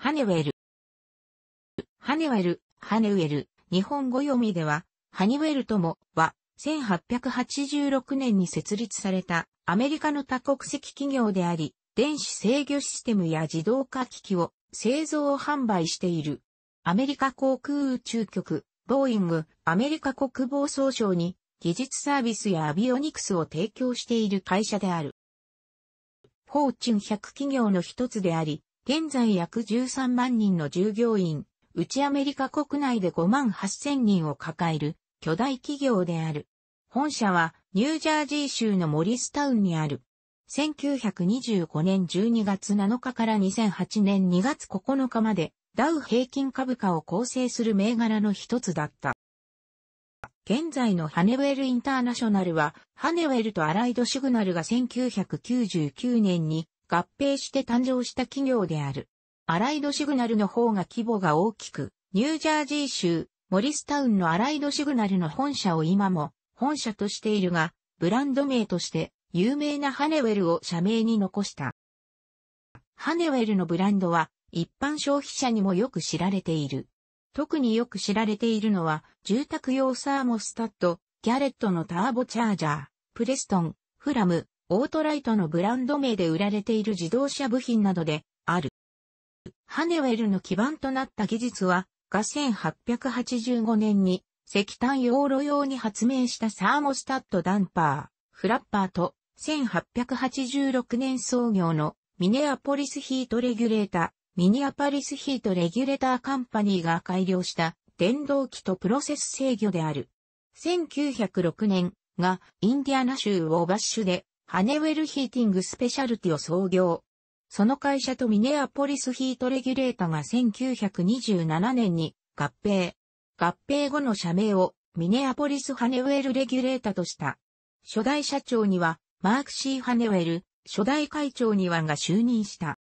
ハネウェル。ハネウェル、ハネウェル、日本語読みでは、ハニウェルともは、1886年に設立されたアメリカの多国籍企業であり、電子制御システムや自動化機器を製造販売している。アメリカ航空宇宙局、ボーイング、アメリカ国防総省に技術サービスやアビオニクスを提供している会社である。フォーチュン100企業の一つであり、現在約13万人の従業員、うちアメリカ国内で5万8000人を抱える巨大企業である。本社はニュージャージー州のモリスタウンにある。1925年12月7日から2008年2月9日までダウ平均株価を構成する銘柄の一つだった。現在のハネウェルインターナショナルは、ハネウェルとアライドシグナルが1999年に合併して誕生した企業である。アライドシグナルの方が規模が大きく、ニュージャージー州、モリスタウンのアライドシグナルの本社を今も本社としているが、ブランド名として有名なハネウェルを社名に残した。ハネウェルのブランドは一般消費者にもよく知られている。特によく知られているのは住宅用サーモスタット、ギャレットのターボチャージャー、プレストン、フラム、オートライトのブランド名で売られている自動車部品などである。ハネウェルの基盤となった技術は、が1885年に石炭用路用に発明したサーモスタットダンパー、フラッパーと1886年創業のミネアポリスヒートレギュレータ、ー、ミニアパリスヒートレギュレーターカンパニーが改良した電動機とプロセス制御である。1906年がインディアナ州オーバッシュでハネウェルヒーティングスペシャルティを創業。その会社とミネアポリスヒートレギュレータが1927年に合併。合併後の社名をミネアポリスハネウェルレギュレータとした。初代社長にはマーク・シー・ハネウェル、初代会長にはが就任した。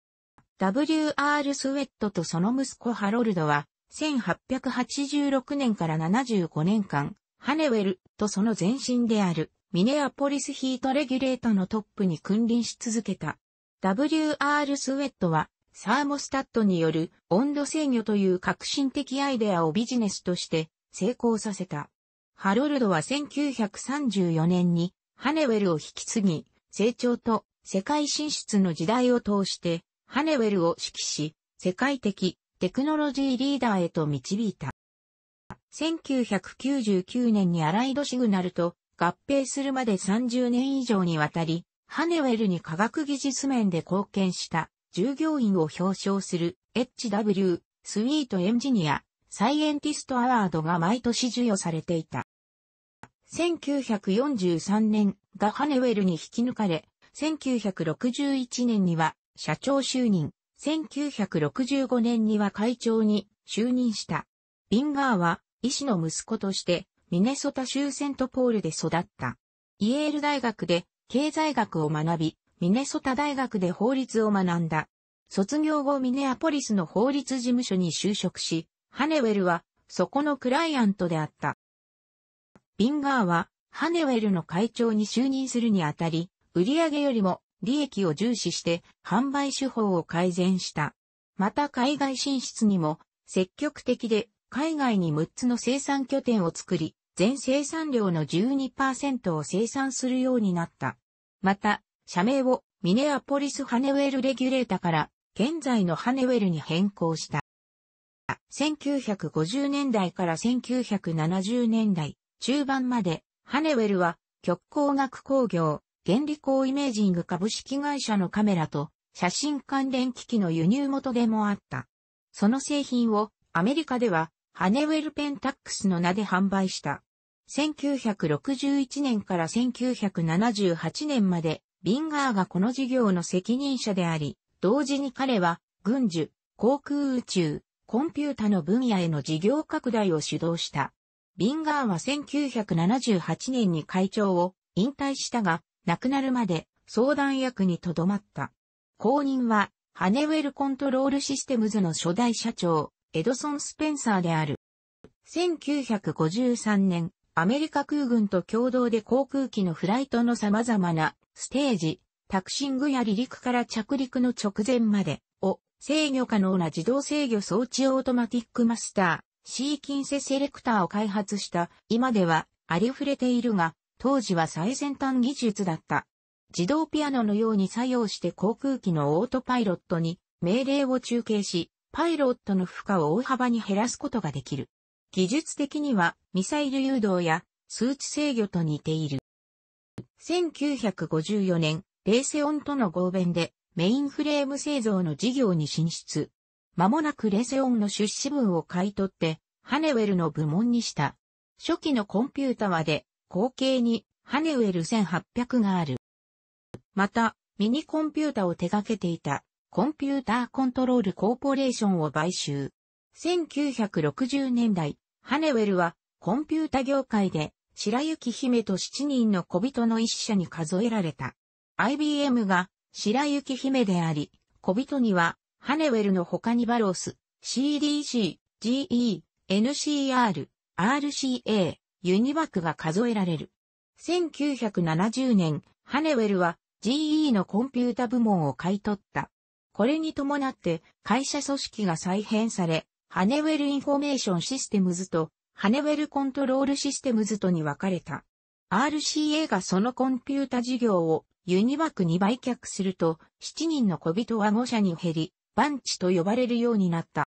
W.R. スウェットとその息子ハロルドは、1886年から75年間、ハネウェルとその前身である、ミネアポリスヒートレギュレートのトップに君臨し続けた。WR スウェットは、サーモスタットによる温度制御という革新的アイデアをビジネスとして成功させた。ハロルドは1934年にハネウェルを引き継ぎ、成長と世界進出の時代を通して、ハネウェルを指揮し、世界的テクノロジーリーダーへと導いた。1999年にアライドシグナルと合併するまで30年以上にわたり、ハネウェルに科学技術面で貢献した従業員を表彰する HW スイートエンジニアサイエンティストアワードが毎年授与されていた。1943年がハネウェルに引き抜かれ、1961年には社長就任、1965年には会長に就任した。ビンガーは医師の息子としてミネソタ州セントポールで育った。イエール大学で経済学を学び、ミネソタ大学で法律を学んだ。卒業後ミネアポリスの法律事務所に就職し、ハネウェルはそこのクライアントであった。ビンガーはハネウェルの会長に就任するにあたり、売上よりも利益を重視して販売手法を改善した。また海外進出にも積極的で海外に6つの生産拠点を作り、全生産量の12%を生産するようになった。また、社名をミネアポリスハネウェルレギュレータから現在のハネウェルに変更した。1950年代から1970年代中盤までハネウェルは極光学工業、原理工イメージング株式会社のカメラと写真関連機器の輸入元でもあった。その製品をアメリカではハネウェルペンタックスの名で販売した。1961年から1978年まで、ビンガーがこの事業の責任者であり、同時に彼は、軍需、航空宇宙、コンピュータの分野への事業拡大を主導した。ビンガーは1978年に会長を引退したが、亡くなるまで相談役にとどまった。後任は、ハネウェルコントロールシステムズの初代社長、エドソン・スペンサーである。1953年、アメリカ空軍と共同で航空機のフライトの様々なステージ、タクシングや離陸から着陸の直前までを制御可能な自動制御装置オートマティックマスター、シーキンセセレクターを開発した今ではありふれているが、当時は最先端技術だった。自動ピアノのように作用して航空機のオートパイロットに命令を中継し、パイロットの負荷を大幅に減らすことができる。技術的にはミサイル誘導や数値制御と似ている。1954年、レーセオンとの合弁でメインフレーム製造の事業に進出。間もなくレセオンの出資分を買い取って、ハネウェルの部門にした。初期のコンピュータはで、後継にハネウェル1800がある。また、ミニコンピュータを手掛けていた、コンピューターコントロールコーポレーションを買収。1960年代、ハネウェルはコンピュータ業界で白雪姫と7人の小人の一社に数えられた。IBM が白雪姫であり、小人にはハネウェルの他にバロス、CDC、GE、NCR、RCA、ユニバックが数えられる。1970年、ハネウェルは GE のコンピュータ部門を買い取った。これに伴って会社組織が再編され、ハネウェルインフォメーションシステムズとハネウェルコントロールシステムズとに分かれた。RCA がそのコンピュータ事業をユニバックに売却すると、7人の小人は5社に減り、バンチと呼ばれるようになった。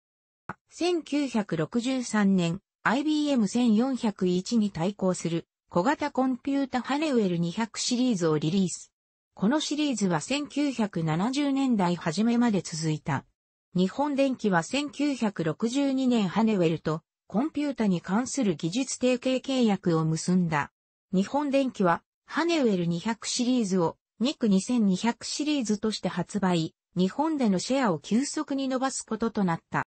1963年、IBM1401 に対抗する小型コンピュータハネウェル200シリーズをリリース。このシリーズは1970年代初めまで続いた。日本電機は1962年ハネウェルとコンピュータに関する技術提携契約を結んだ。日本電機はハネウェル200シリーズを2区2200シリーズとして発売、日本でのシェアを急速に伸ばすこととなった。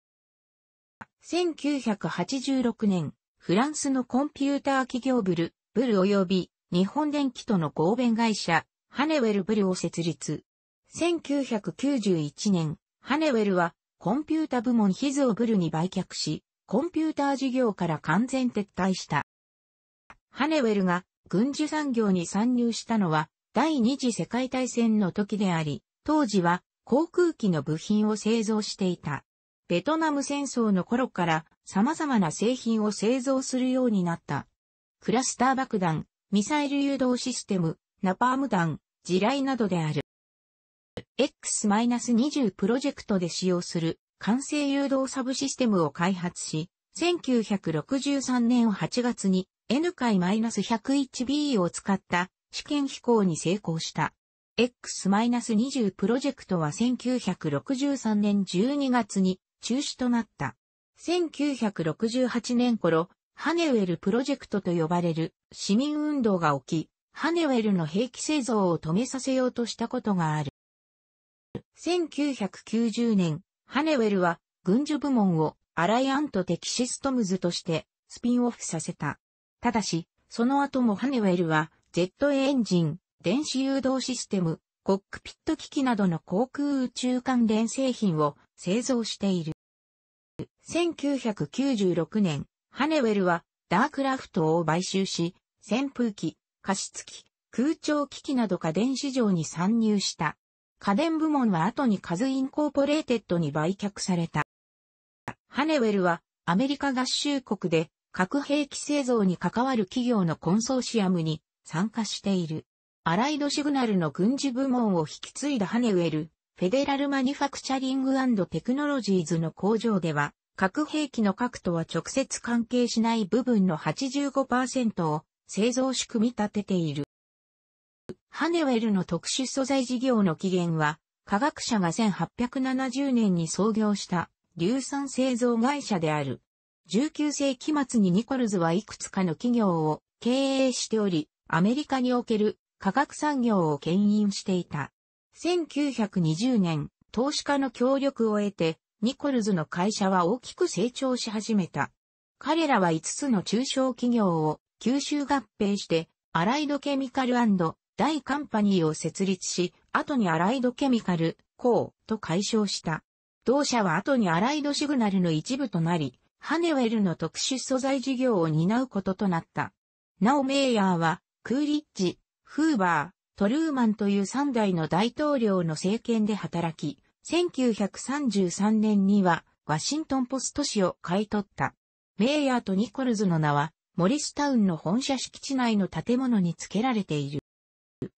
1986年、フランスのコンピューター企業ブル、ブル及び日本電機との合弁会社、ハネウェルブルを設立。1991年、ハネウェルはコンピュータ部門ヒズオグルに売却し、コンピューター事業から完全撤退した。ハネウェルが軍需産業に参入したのは第二次世界大戦の時であり、当時は航空機の部品を製造していた。ベトナム戦争の頃から様々な製品を製造するようになった。クラスター爆弾、ミサイル誘導システム、ナパーム弾、地雷などである。X-20 プロジェクトで使用する完成誘導サブシステムを開発し、1963年8月に N 回 -101B を使った試験飛行に成功した。X-20 プロジェクトは1963年12月に中止となった。1968年頃、ハネウェルプロジェクトと呼ばれる市民運動が起き、ハネウェルの兵器製造を止めさせようとしたことがある。1990年、ハネウェルは軍需部門をアライアントテキシストムズとしてスピンオフさせた。ただし、その後もハネウェルは、ジェットエンジン、電子誘導システム、コックピット機器などの航空宇宙関連製品を製造している。1996年、ハネウェルはダークラフトを買収し、扇風機、加湿器、空調機器など家電市場に参入した。家電部門は後にカズインコーポレーテッドに売却された。ハネウェルはアメリカ合衆国で核兵器製造に関わる企業のコンソーシアムに参加している。アライドシグナルの軍事部門を引き継いだハネウェル、フェデラルマニファクチャリングテクノロジーズの工場では、核兵器の核とは直接関係しない部分の85%を製造し組み立てている。ハネウェルの特殊素材事業の起源は、科学者が1870年に創業した硫酸製造会社である。19世紀末にニコルズはいくつかの企業を経営しており、アメリカにおける科学産業を牽引していた。1920年、投資家の協力を得て、ニコルズの会社は大きく成長し始めた。彼らは5つの中小企業を吸収合併して、アライドケミカル大カンパニーを設立し、後にアライドケミカル、コーと解消した。同社は後にアライドシグナルの一部となり、ハネウェルの特殊素材事業を担うこととなった。なおメイヤーは、クーリッジ、フーバー、トルーマンという三代の大統領の政権で働き、1933年にはワシントンポスト紙を買い取った。メイヤーとニコルズの名は、モリスタウンの本社敷地内の建物に付けられている。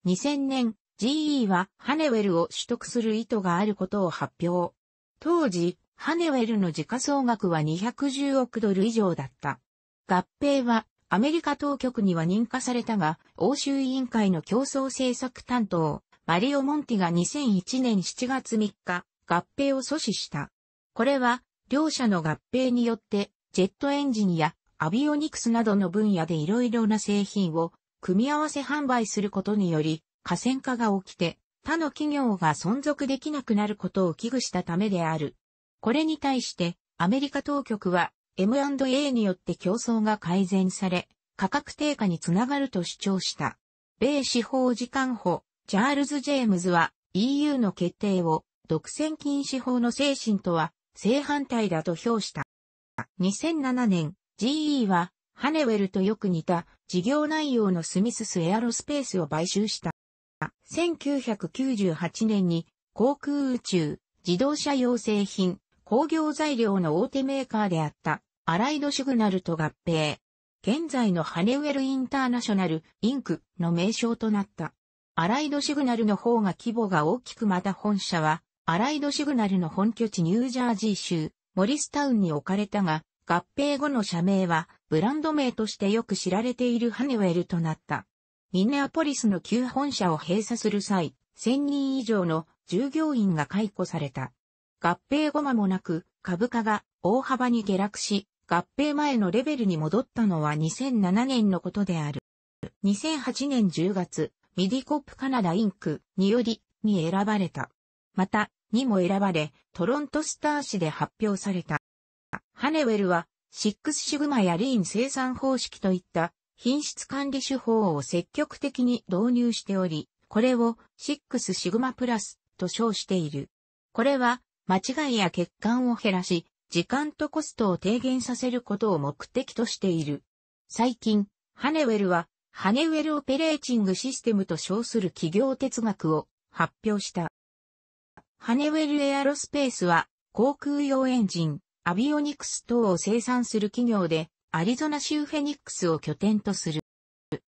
2000年、GE はハネウェルを取得する意図があることを発表。当時、ハネウェルの時価総額は210億ドル以上だった。合併はアメリカ当局には認可されたが、欧州委員会の競争政策担当、マリオ・モンティが2001年7月3日、合併を阻止した。これは、両社の合併によって、ジェットエンジンやアビオニクスなどの分野でいろいろな製品を組み合わせ販売することにより、河川化が起きて、他の企業が存続できなくなることを危惧したためである。これに対して、アメリカ当局は M&A によって競争が改善され、価格低下につながると主張した。米司法時官補、チャールズ・ジェームズは EU の決定を独占禁止法の精神とは正反対だと評した。2007年、GE はハネウェルとよく似た事業内容のスミススエアロスペースを買収した。1998年に航空宇宙、自動車用製品、工業材料の大手メーカーであったアライドシグナルと合併。現在のハネウェルインターナショナル、インクの名称となった。アライドシグナルの方が規模が大きくまた本社は、アライドシグナルの本拠地ニュージャージー州、モリスタウンに置かれたが、合併後の社名は、ブランド名としてよく知られているハネウェルとなった。ミネアポリスの旧本社を閉鎖する際、1000人以上の従業員が解雇された。合併後間もなく株価が大幅に下落し、合併前のレベルに戻ったのは2007年のことである。2008年10月、ミディコップカナダインクによりに選ばれた。また、にも選ばれ、トロントスター市で発表された。ハネウェルはシックスシグマやリーン生産方式といった品質管理手法を積極的に導入しており、これをシックスシグマプラスと称している。これは間違いや欠陥を減らし、時間とコストを低減させることを目的としている。最近、ハネウェルは、ハネウェルオペレーチングシステムと称する企業哲学を発表した。ハネウェルエアロスペースは、航空用エンジン、アビオニクス等を生産する企業で、アリゾナ州フェニックスを拠点とする。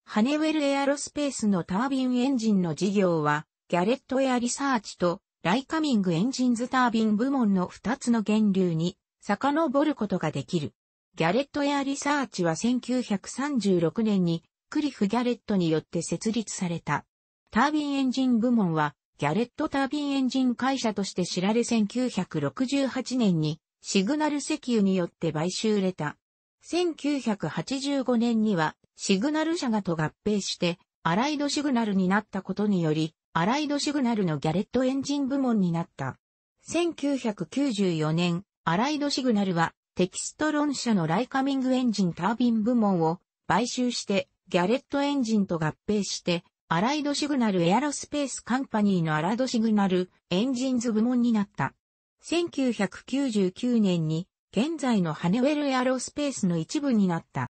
ハネウェルエアロスペースのタービンエンジンの事業は、ギャレットエアリサーチとライカミングエンジンズタービン部門の2つの源流に遡ることができる。ギャレットエアリサーチは1936年にクリフ・ギャレットによって設立された。タービンエンジン部門はギャレットタービンエンジン会社として知られ1968年にシグナル石油によって買収れた。1985年には、シグナル社がと合併して、アライドシグナルになったことにより、アライドシグナルのギャレットエンジン部門になった。1994年、アライドシグナルは、テキストロン社のライカミングエンジンタービン部門を買収して、ギャレットエンジンと合併して、アライドシグナルエアロスペースカンパニーのアライドシグナルエンジンズ部門になった。1999年に現在のハネウェルエアロスペースの一部になった。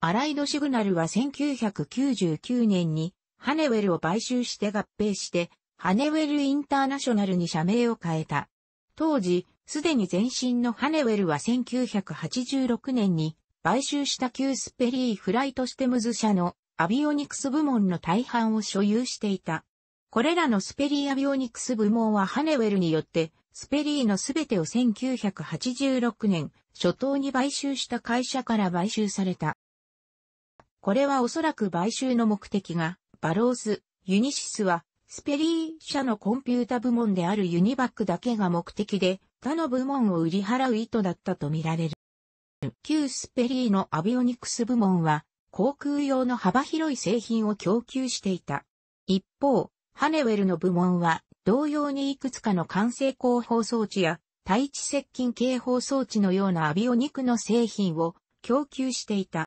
アライドシグナルは1999年にハネウェルを買収して合併して、ハネウェルインターナショナルに社名を変えた。当時、すでに前身のハネウェルは1986年に買収した旧スペリーフライトステムズ社のアビオニクス部門の大半を所有していた。これらのスペリーアビオニクス部門はハネウェルによってスペリーのすべてを1986年、初頭に買収した会社から買収された。これはおそらく買収の目的が、バロース、ユニシスは、スペリー社のコンピュータ部門であるユニバックだけが目的で、他の部門を売り払う意図だったとみられる。旧スペリーのアビオニクス部門は、航空用の幅広い製品を供給していた。一方、ハネウェルの部門は、同様にいくつかの完成光放装置や対地接近警報装置のようなアビオニクの製品を供給していた。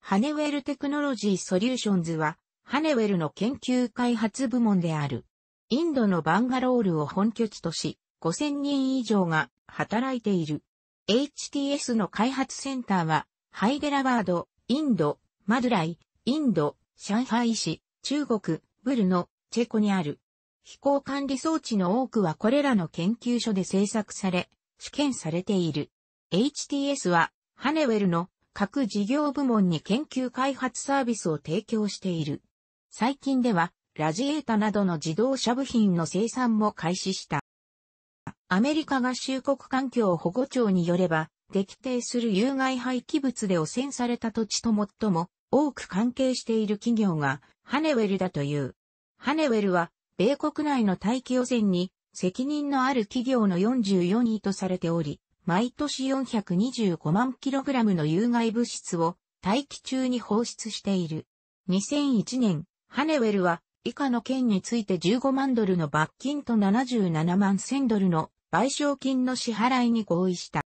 ハネウェルテクノロジーソリューションズは、ハネウェルの研究開発部門である。インドのバンガロールを本拠地とし、5000人以上が働いている。HTS の開発センターは、ハイデラバード、インド、マドライ、インド、上海市、中国、ブルのチェコにある。飛行管理装置の多くはこれらの研究所で製作され、試験されている。HTS は、ハネウェルの各事業部門に研究開発サービスを提供している。最近では、ラジエータなどの自動車部品の生産も開始した。アメリカ合衆国環境保護庁によれば、適定する有害廃棄物で汚染された土地と最も多く関係している企業がハネウェルだという。ハネウェルは米国内の大気汚染に責任のある企業の44位とされており、毎年425万キログラムの有害物質を大気中に放出している。2001年、ハネウェルは以下の件について15万ドルの罰金と77万1000ドルの賠償金の支払いに合意した。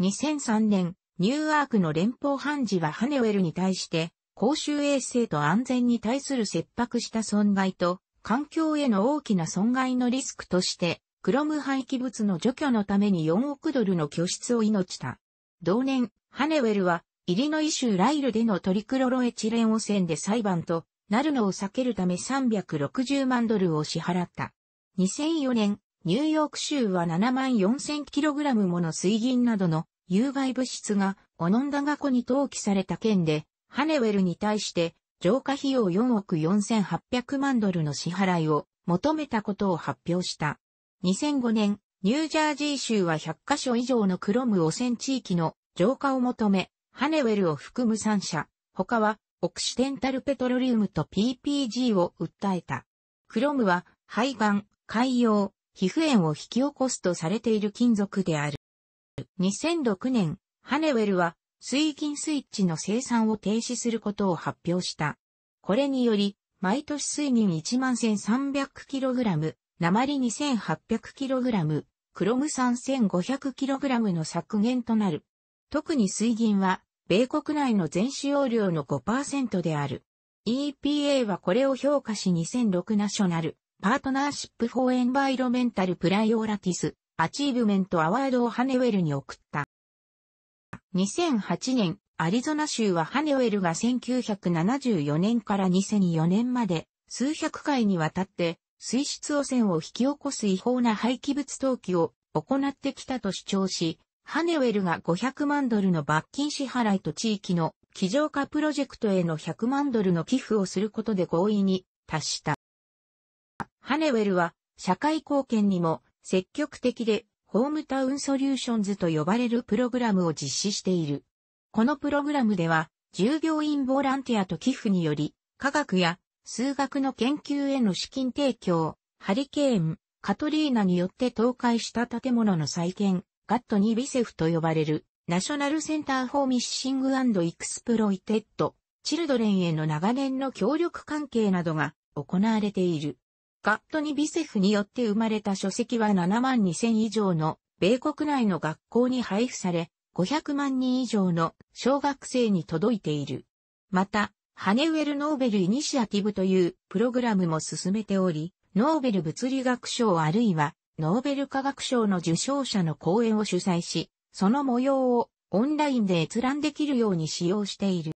2003年、ニューアークの連邦判事はハネウェルに対して、公衆衛生と安全に対する切迫した損害と環境への大きな損害のリスクとして、クロム廃棄物の除去のために4億ドルの拠出を命た。同年、ハネウェルは、イリノイ州ライルでのトリクロロエチレン汚染で裁判となるのを避けるため360万ドルを支払った。2004年、ニューヨーク州は7万4000キログラムもの水銀などの有害物質がオノンダガ湖に投棄された件で、ハネウェルに対して浄化費用4億4800万ドルの支払いを求めたことを発表した。2005年、ニュージャージー州は100カ所以上のクロム汚染地域の浄化を求め、ハネウェルを含む3社、他はオクシデンタルペトロリウムと PPG を訴えた。クロムは肺がん、海洋、皮膚炎を引き起こすとされている金属である。2006年、ハネウェルは水銀スイッチの生産を停止することを発表した。これにより、毎年水銀 11,300kg、鉛 2,800kg、クロム 3,500kg の削減となる。特に水銀は、米国内の全使用量の5%である。EPA はこれを評価し2006ナショナル、パートナーシップフォーエンバイロメンタルプライオラティス、アチーブメントアワードをハネウェルに送った。2008年、アリゾナ州はハネウェルが1974年から2004年まで数百回にわたって水質汚染を引き起こす違法な廃棄物投棄を行ってきたと主張し、ハネウェルが500万ドルの罰金支払いと地域の機上化プロジェクトへの100万ドルの寄付をすることで合意に達した。ハネウェルは社会貢献にも積極的でホームタウンソリューションズと呼ばれるプログラムを実施している。このプログラムでは、従業員ボランティアと寄付により、科学や数学の研究への資金提供、ハリケーン、カトリーナによって倒壊した建物の再建、ガットにビセフと呼ばれる、ナショナルセンター・フォー・ミッシング・エクスプロイテッド、チルドレンへの長年の協力関係などが行われている。カットニビセフによって生まれた書籍は7万2000以上の米国内の学校に配布され、500万人以上の小学生に届いている。また、ハネウェル・ノーベル・イニシアティブというプログラムも進めており、ノーベル物理学賞あるいはノーベル科学賞の受賞者の講演を主催し、その模様をオンラインで閲覧できるように使用している。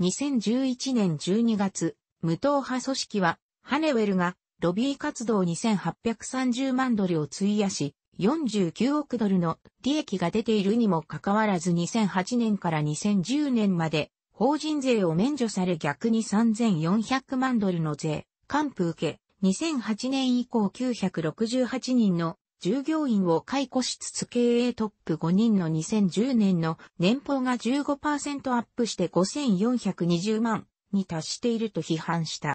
2011年12月、無党派組織は、ハネウェルがロビー活動2 8 3 0万ドルを費やし、49億ドルの利益が出ているにもかかわらず2008年から2010年まで法人税を免除され逆に3400万ドルの税、還付受け、2008年以降968人の従業員を解雇しつつ経営トップ5人の2010年の年俸が15%アップして5420万に達していると批判した。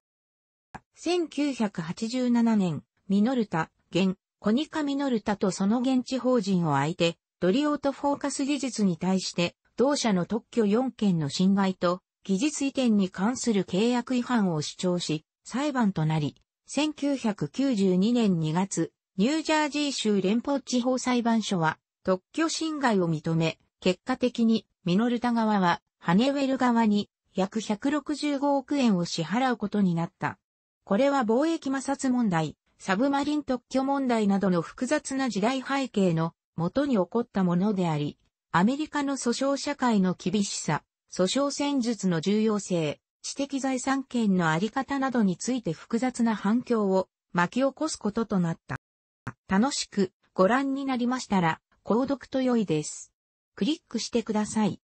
1987年、ミノルタ、現、コニカミノルタとその現地法人を相手、ドリオートフォーカス技術に対して、同社の特許4件の侵害と、技術移転に関する契約違反を主張し、裁判となり、1992年2月、ニュージャージー州連邦地方裁判所は、特許侵害を認め、結果的に、ミノルタ側は、ハネウェル側に、約165億円を支払うことになった。これは貿易摩擦問題、サブマリン特許問題などの複雑な時代背景のもとに起こったものであり、アメリカの訴訟社会の厳しさ、訴訟戦術の重要性、知的財産権のあり方などについて複雑な反響を巻き起こすこととなった。楽しくご覧になりましたら、購読と良いです。クリックしてください。